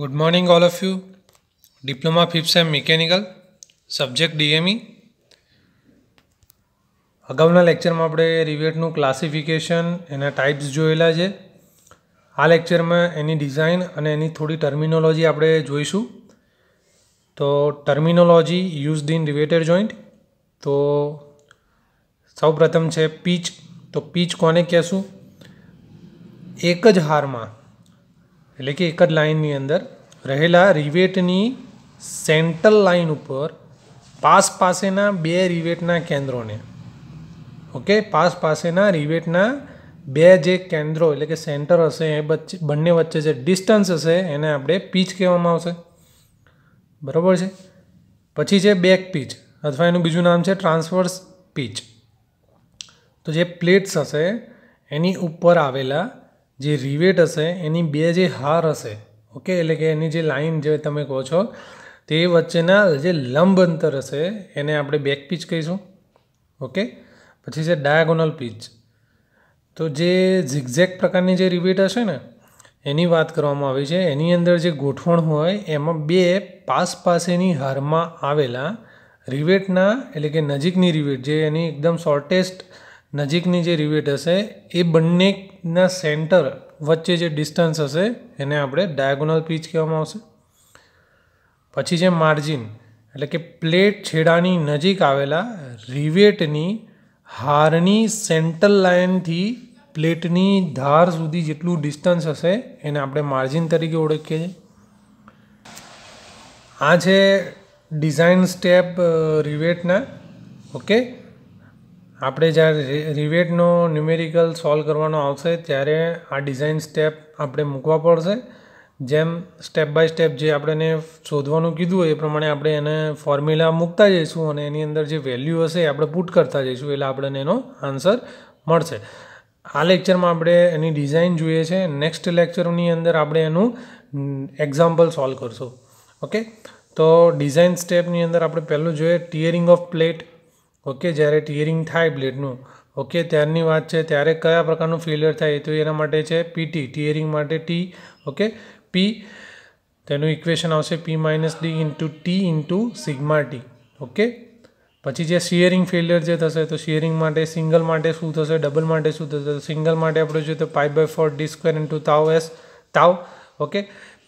good morning all of you diploma 5th sem mechanical subject DME અગાઉના લેક્ચરમાં આપણે રિવેટનું classification એના ટાઈપ્સ જોયેલા છે આ લેક્ચરમાં એની ડિઝાઇન અને એની થોડી ટર્મિનોલોજી આપણે જોઈશું તો terminology used in riveted joint તો સૌપ્રથમ છે પીચ તો પીચ કોને કહેશું એક જ હારમાં એટલે કે એક જ લાઇનની અંદર રહેલા રિવેટની સેન્ટ્રલ લાઇન ઉપર પાસ પાસેના બે રિવેટના કેન્દ્રોને ઓકે પાસ પાસેના રિવેટના બે જે કેન્દ્રો એટલે કે સેન્ટર હશે એ વચ્ચે બંને વચ્ચે જે ડિસ્ટન્સ હશે એને આપણે પીચ કહેવામાં આવશે બરાબર છે પછી છે બેક પીચ અથવા એનું બીજું નામ છે ટ્રાન્સવર્સ પીચ તો જે પ્લેટ્સ હશે એની ઉપર આવેલા જે રિવેટ હશે એની બે જે હાર હશે ઓકે એટલે કે એની જે લાઇન જે તમે કહો છો તે વચ્ચેના જે લંબ અંતર હશે એને આપણે બેક પીચ કહીશું ઓકે પછી છે ડાયાગોનલ પીચ તો જે ઝિગઝેક પ્રકારની જે રિવેટ હશે ને એની વાત કરવામાં આવી છે એની અંદર જે ગોઠવણ હોય એમાં બે પાસ પાસેની હારમાં આવેલા રિવેટના એટલે કે નજીકની રિવેટ જે એની એકદમ શોર્ટેસ્ટ નજીકની જે રિવેટ હશે એ બંનેના સેન્ટર વચ્ચે જે ડિસ્ટન્સ હશે એને આપણે ડાયાગોનલ પીચ કહેવામાં આવશે પછી છે માર્જિન એટલે કે પ્લેટ છેડાની નજીક આવેલા રિવેટની હારની સેન્ટર લાઇનથી પ્લેટની ધાર સુધી જેટલું ડિસ્ટન્સ હશે એને આપણે માર્જિન તરીકે ઓળખીએ છીએ આ છે ડિઝાઇન સ્ટેપ રિવેટના ઓકે આપણે જ્યારે રિવેટનો ન્યુમેરિકલ સોલ્વ કરવાનો આવશે ત્યારે આ ડિઝાઇન સ્ટેપ આપણે મૂકવા પડશે જેમ સ્ટેપ બાય સ્ટેપ જે આપણે શોધવાનું કીધું હોય એ પ્રમાણે આપણે એને ફોર્મ્યુલા મૂકતા જઈશું અને એની અંદર જે વેલ્યુ હશે એ આપણે પુટ કરતા જઈશું એટલે આપણને એનો આન્સર મળશે આ લેક્ચરમાં આપણે એની ડિઝાઇન જોઈએ છે નેક્સ્ટ લેક્ચરની અંદર આપણે એનું એક્ઝામ્પલ સોલ્વ કરશું ઓકે તો ડિઝાઇન સ્ટેપની અંદર આપણે પહેલું જોઈએ ટીયરિંગ ઓફ પ્લેટ ઓકે જ્યારે ટિયરિંગ થાય બ્લેડનું ઓકે ત્યારની વાત છે ત્યારે કયા પ્રકારનું ફેલિયર થાય તો એના માટે છે પીટી ટિયરિંગ માટે ટી ઓકે પી તેનું ઇક્વેશન આવશે P minus D into T into sigma T okay પછી જે શિયરિંગ ફેલિયર જે થશે તો શિયરિંગ માટે સિંગલ માટે શું થશે ડબલ માટે શું થશે સિંગલ માટે આપણે જોઈએ તો pi by four D square into tau S tau okay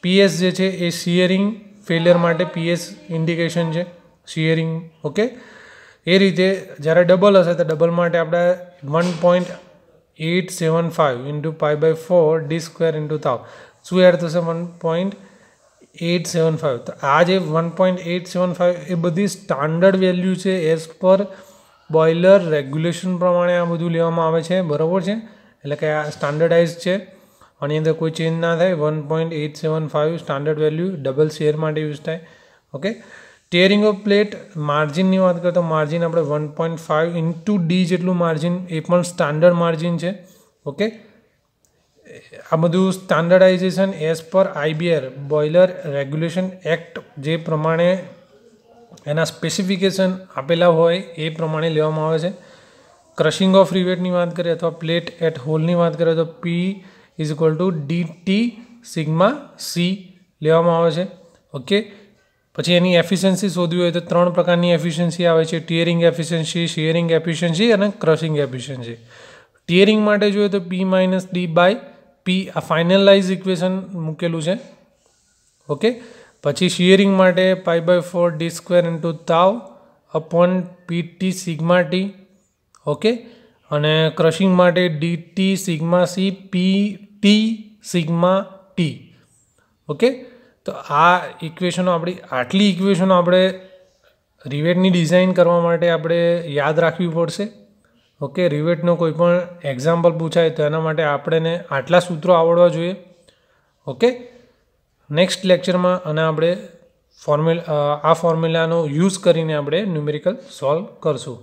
PS જે છે એ શિયરિંગ ફેલિયર માટે પીએસ ઇન્ડિકેશન છે શિયરિંગ ઓકે એ રીતે જ્યારે ડબલ હશે તો ડબલ માટે આપણે one point eight seven five into pi by four D square into tau શું એડ થશે one point eight seven five તો આ જે one point eight seven five એ બધી સ્ટાન્ડર્ડ વેલ્યુ છે એઝ પર બોઇલર રેગ્યુલેશન પ્રમાણે આ બધું લેવામાં આવે છે બરાબર છે એટલે કે આ સ્ટાન્ડર્ડાઇઝ છે આની અંદર કોઈ ચેન્જ ના થાય one point eight seven five standard value double shear માટે યુઝ થાય ઓકે ટેરિંગ ઓફ પ્લેટ માર્જિનની વાત કરીએ તો માર્જિન આપણે one point five into D જેટલું માર્જિન એ પણ સ્ટાન્ડર્ડ માર્જિન છે ઓકે આ બધું standardisation as per આઈબીઆર boiler regulation act જે પ્રમાણે એના સ્પેસિફિકેશન આપેલા હોય એ પ્રમાણે લેવામાં આવે છે ક્રશિંગ ઓફ રિવેટની વાત કરીએ અથવા પ્લેટ એટ હોલની વાત કરીએ તો P is equal to D T sigma C લેવામાં આવે છે ઓકે પછી એની એફિશિયન્સી શોધવી હોય તો ત્રણ પ્રકારની એફિશિયન્સી આવે છે ટિયરિંગ એફિશિયન્સી શિયરિંગ એફિશિયન્સી અને ક્રશિંગ એફિશિયન્સી ટિયરિંગ માટે જોઈએ તો P minus D by P આ ફાઇનલાઇઝ ઇક્વેશન મૂકેલું છે ઓકે પછી શિયરિંગ માટે pi by four D square into tau upon P T sigma T okay અને ક્રશિંગ માટે D T sigma C P T sigma T okay તો આ ઇક્વેશનો આપણી આટલી ઇક્વેશનો આપણે રિવેટની ડિઝાઇન કરવા માટે આપણે યાદ રાખવી પડશે ઓકે રિવેટનો કોઈપણ એક્ઝામ્પલ પૂછાય તો એના માટે આપણેને આટલા સૂત્રો આવડવા જોઈએ ઓકે નેક્સ્ટ લેક્ચરમાં અને આપણે ફોર્મ્યુલા આ ફોર્મ્યુલાનો યુઝ કરીને આપણે ન્યુમેરિકલ સોલ્વ કરશું